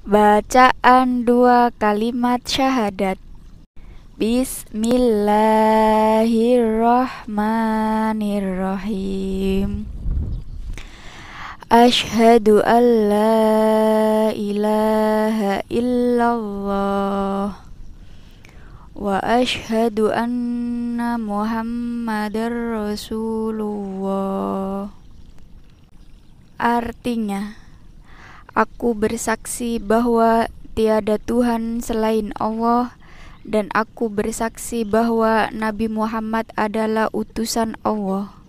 Bacaan dua kalimat syahadat Bismillahirrahmanirrahim Ashadu an la ilaha illallah Wa ashadu anna muhammadar rasulullah Artinya Aku bersaksi bahwa tiada Tuhan selain Allah dan aku bersaksi bahwa Nabi Muhammad adalah utusan Allah.